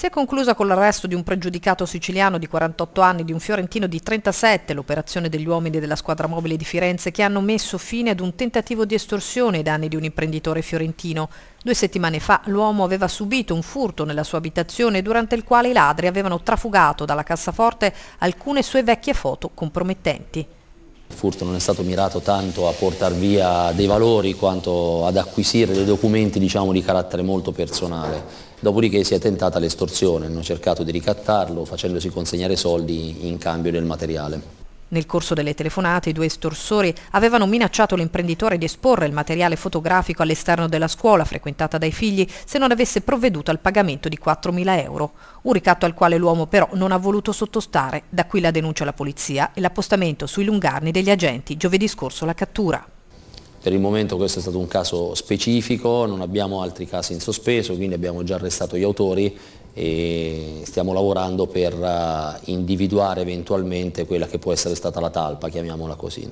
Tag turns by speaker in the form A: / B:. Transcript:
A: Si è conclusa con l'arresto di un pregiudicato siciliano di 48 anni di un fiorentino di 37 l'operazione degli uomini della squadra mobile di Firenze che hanno messo fine ad un tentativo di estorsione ai danni di un imprenditore fiorentino. Due settimane fa l'uomo aveva subito un furto nella sua abitazione durante il quale i ladri avevano trafugato dalla cassaforte alcune sue vecchie foto compromettenti
B: furto non è stato mirato tanto a portare via dei valori quanto ad acquisire dei documenti diciamo, di carattere molto personale. Dopodiché si è tentata l'estorsione, hanno cercato di ricattarlo facendosi consegnare soldi in cambio del materiale.
A: Nel corso delle telefonate i due estorsori avevano minacciato l'imprenditore di esporre il materiale fotografico all'esterno della scuola frequentata dai figli se non avesse provveduto al pagamento di 4.000 euro. Un ricatto al quale l'uomo però non ha voluto sottostare, da qui la denuncia alla polizia e l'appostamento sui lungarni degli agenti, giovedì scorso la cattura.
B: Per il momento questo è stato un caso specifico, non abbiamo altri casi in sospeso, quindi abbiamo già arrestato gli autori e stiamo lavorando per eh, individuare eventualmente quella che può essere stata la talpa, chiamiamola così.